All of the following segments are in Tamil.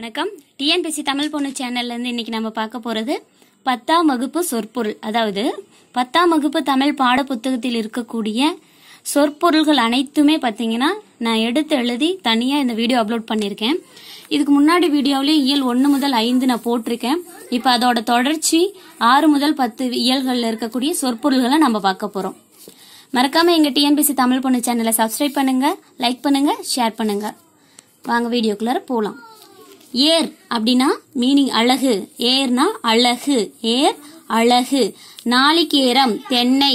வணக்கம் டிஎன்பிசி தமிழ் பொண்ணு சேனல்லேருந்து இன்னைக்கு நம்ம பார்க்க போகிறது பத்தாம் வகுப்பு சொற்பொருள் அதாவது பத்தாம் வகுப்பு தமிழ் பாட புத்தகத்தில் இருக்கக்கூடிய சொற்பொருள்கள் அனைத்துமே பார்த்தீங்கன்னா நான் எடுத்து எழுதி தனியாக இந்த வீடியோ அப்லோட் பண்ணியிருக்கேன் இதுக்கு முன்னாடி வீடியோவிலேயே இயல் ஒன்று முதல் ஐந்து நான் போட்டிருக்கேன் இப்போ அதோட தொடர்ச்சி ஆறு முதல் பத்து இயல்களில் இருக்கக்கூடிய சொற்பொருள்களை நம்ம பார்க்க போகிறோம் மறக்காம எங்க டிஎன்பிசி தமிழ் பொண்ணு சேனலை சப்ஸ்கிரைப் பண்ணுங்கள் லைக் பண்ணுங்கள் ஷேர் பண்ணுங்கள் வாங்க வீடியோக்குள்ளார போகலாம் ஏர் அப்படின்னா மீனிங் அழகு ஏர்னா அழகு ஏர் அழகு நாளிகேரம் தென்னை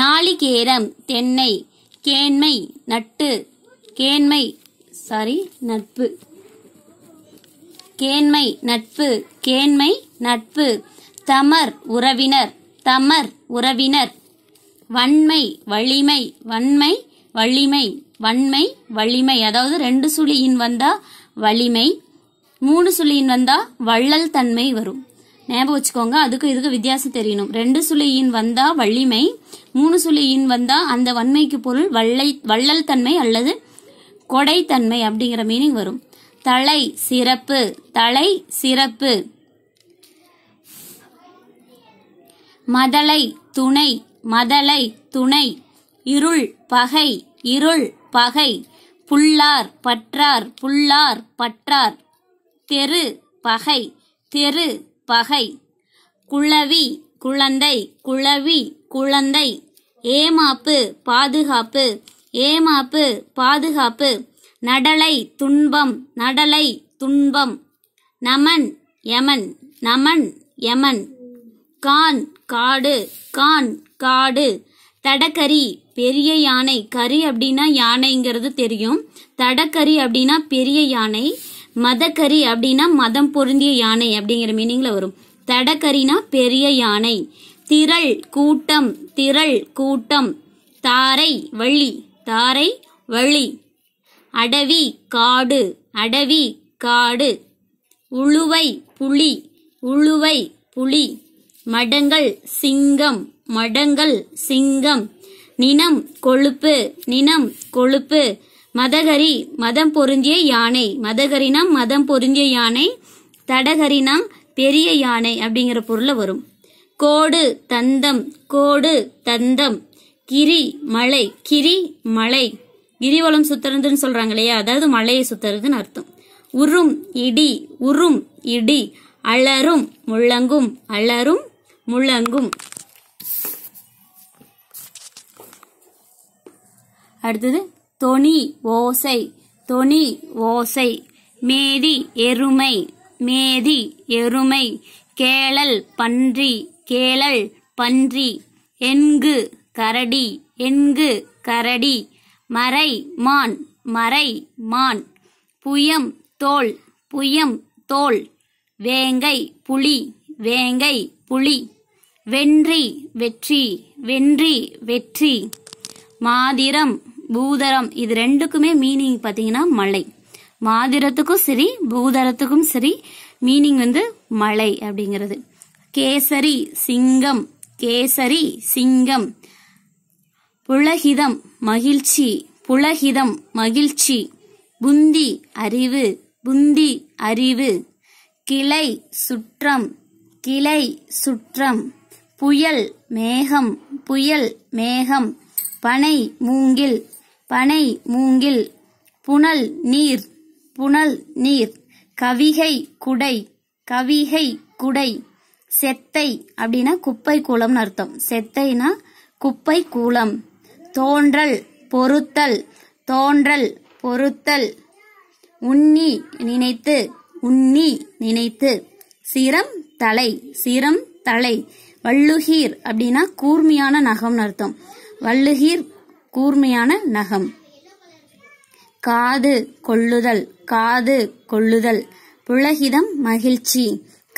நாளிகேரம் தென்னை கேண்மை நட்டு கேண்மை சாரி நட்பு கேண்மை நட்பு கேண்மை நட்பு தமர் உறவினர் தமர் உறவினர் வன்மை வலிமை வன்மை வலிமை வன்மை வலிமை அதாவது ரெண்டு சுழியின் வந்தா வலிமை மூணு சுழியின் வந்தா வள்ளல் தன்மை வரும் ஞாபகம் வச்சுக்கோங்க அதுக்கு இதுக்கு வித்தியாசம் தெரியணும் ரெண்டு சுழியின் வந்தா வள்ளிமை மூணு சுழியின் வந்தா அந்த வன்மைக்கு பொருள் வள்ளை வள்ளல் தன்மை அல்லது கொடைத்தன்மை அப்படிங்கிற மீனிங் வரும் தலை சிறப்பு தலை சிறப்பு மதலை துணை மதலை துணை இருள் பகை இருள் பகை புல்லார் பற்றார் புல்லார் பற்றார் தெரு பகை தெரு பகை குளவி குழந்தை குளவி குழந்தை ஏமாப்பு பாதுகாப்பு ஏமாப்பு பாதுகாப்பு நடலை துன்பம் நடலை துன்பம் நமன் யமன் நமன் யமன் கான் காடு கான் காடு தடக்கரி பெரிய யானை கறி அப்படின்னா யானைங்கிறது தெரியும் தடக்கரி அப்படின்னா பெரிய யானை மதக்கரி அப்படின்னா மதம் பொருந்திய யானை அப்படிங்கிற மீனிங்ல வரும் தடக்கரினா பெரிய யானை திரள் கூட்டம் திரள் கூட்டம் தாரை வள்ளி தாரை வழி அடவி காடு அடவி காடு உழுவை புலி உழுவை புலி மடங்கள் சிங்கம் மடங்கள் சிங்கம் நினம் கொழுப்பு நினம் கொழுப்பு மதகரி மதம் பொருந்திய யானை மதகரினா மதம் பொருந்திய யானை தடகரினா பெரிய யானை அப்படிங்கிற பொருளை வரும் கோடு தந்தம் கோடு தந்தம் கிரி மலை கிரி மலை கிரிவலம் சுத்துறதுன்னு சொல்றாங்க இல்லையா அதாவது மலையை சுத்துறதுன்னு அர்த்தம் உரும் இடி உரும் இடி அலரும் முள்ளங்கும் அலரும் முழங்கும் அடுத்தது தொனி ஓசை தொனி ஓசை மேதி எருமை மேதி எருமை கேளல் பன்றி கேளல் பன்றி எங்கு கரடி எங்கு கரடி மறை மான் மறை மான் புயம் தோல் புயம் தோல் வேங்கை புலி வேங்கை புலி வென்றி வெற்றி வென்றி வெற்றி மாதிரம் பூதரம் இது ரெண்டுக்குமே மீனிங் பாத்தீங்கன்னா மலை மாதிரத்துக்கும் சரி பூதரத்துக்கும் சரி மீனிங் வந்து மலை அப்படிங்கிறது கேசரி சிங்கம் கேசரி சிங்கம் புலகிதம் மகிழ்ச்சி புலகிதம் மகிழ்ச்சி புந்தி அறிவு புந்தி அறிவு கிளை சுற்றம் கிளை சுற்றம் புயல் மேகம் புயல் மேகம் பனை மூங்கில் பனை மூங்கில் புனல் நீர் புனல் நீர் கவிகை குடை கவிகை குடை செத்தை அப்படின்னா குப்பை கூலம்னு அர்த்தம் செத்தைனா குப்பை கூலம் தோன்றல் பொருத்தல் தோன்றல் பொருத்தல் உண்ணி நினைத்து உண்ணி நினைத்து சிரம் தலை சிரம் தலை வள்ளுகீர் அப்படின்னா கூர்மையான நகம்னு அர்த்தம் வள்ளுகீர் கூர்மையான நகம் காது கொள்ளுதல் காது கொள்ளுதல் புலகிதம் மகிழ்ச்சி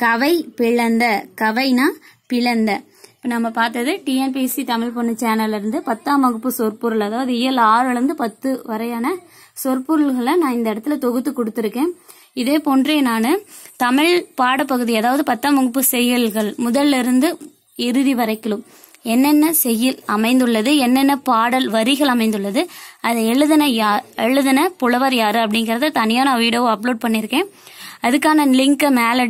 கவை பிளந்த கவைனா பிளந்த இப்போ நம்ம பார்த்தது டிஎன்பிஎஸ்சி தமிழ் பொண்ணு சேனல்லேருந்து பத்தாம் வகுப்பு சொற்பொருள் அதாவது இயல் இருந்து பத்து வரையான சொற்பொருள்களை நான் இந்த இடத்துல தொகுத்து கொடுத்துருக்கேன் இதே போன்றே நான் தமிழ் பாடப்பகுதி அதாவது பத்தாம் வகுப்பு செயல்கள் முதல்ல இருந்து இறுதி வரைக்கிலும் என்னென்ன செய்யில் அமைந்துள்ளது என்னென்ன பாடல் வரிகள் அமைந்துள்ளது அதை எழுதின யா எழுதின புலவர் யாரு அப்படிங்கறத தனியாக நான் வீடியோ அப்லோட் பண்ணியிருக்கேன் அதுக்கான லிங்கை மேலே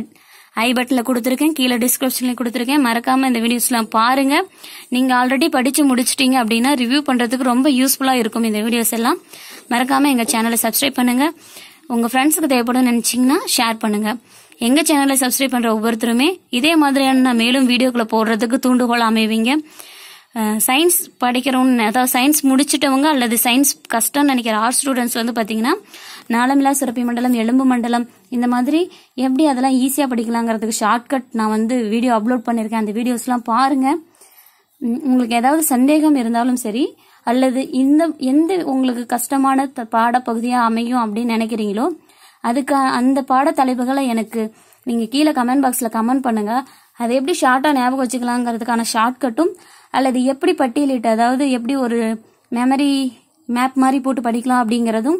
ஐ பட்டில் கொடுத்துருக்கேன் கீழே டிஸ்கிரிப்ஷன்லையும் கொடுத்துருக்கேன் மறக்காமல் இந்த வீடியோஸ்லாம் பாருங்கள் நீங்கள் ஆல்ரெடி படித்து முடிச்சிட்டிங்க அப்படின்னா ரிவ்யூ பண்ணுறதுக்கு ரொம்ப யூஸ்ஃபுல்லாக இருக்கும் இந்த வீடியோஸ் எல்லாம் மறக்காமல் எங்கள் சேனலை சப்ஸ்கிரைப் பண்ணுங்கள் உங்கள் ஃப்ரெண்ட்ஸுக்கு தேவைப்படும் நினச்சிங்கன்னா ஷேர் பண்ணுங்கள் எங்க சேனலை சப்ஸ்கிரைப் பண்ற ஒவ்வொருத்தருமே இதே மாதிரியான மேலும் வீடியோக்களை போடுறதுக்கு தூண்டுகோல் அமைவீங்க சயின்ஸ் படிக்கிறவங்க அதாவது சயின்ஸ் முடிச்சிட்டவங்க அல்லது சயின்ஸ் கஷ்டம் நினைக்கிற ஆர்ட்ஸ் ஸ்டூடெண்ட்ஸ் வந்து பாத்தீங்கன்னா நாளமில்லா சுரப்பி மண்டலம் எலும்பு மண்டலம் இந்த மாதிரி எப்படி அதெல்லாம் ஈஸியாக படிக்கலாங்கிறதுக்கு ஷார்ட்கட் நான் வந்து வீடியோ அப்லோட் பண்ணியிருக்கேன் அந்த வீடியோஸ்லாம் பாருங்கள் உங்களுக்கு ஏதாவது சந்தேகம் இருந்தாலும் சரி அல்லது இந்த எந்த உங்களுக்கு கஷ்டமான பாடப்பகுதியாக அமையும் அப்படின்னு நினைக்கிறீங்களோ அதுக்கு அந்த பாட தலைப்புகளை எனக்கு நீங்கள் கீழே கமெண்ட் பாக்ஸில் கமெண்ட் பண்ணுங்கள் அதை எப்படி ஷார்ட்டாக ஞாபகம் வச்சுக்கலாங்கிறதுக்கான ஷார்ட்கட்டும் அல்லது எப்படி பட்டியலிட்டு அதாவது எப்படி ஒரு மெமரி மேப் மாதிரி போட்டு படிக்கலாம் அப்படிங்கிறதும்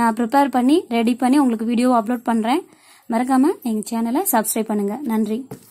நான் ப்ரிப்பேர் பண்ணி ரெடி பண்ணி உங்களுக்கு வீடியோ அப்லோட் பண்ணுறேன் மறக்காமல் எங்கள் சேனலை சப்ஸ்கிரைப் பண்ணுங்கள் நன்றி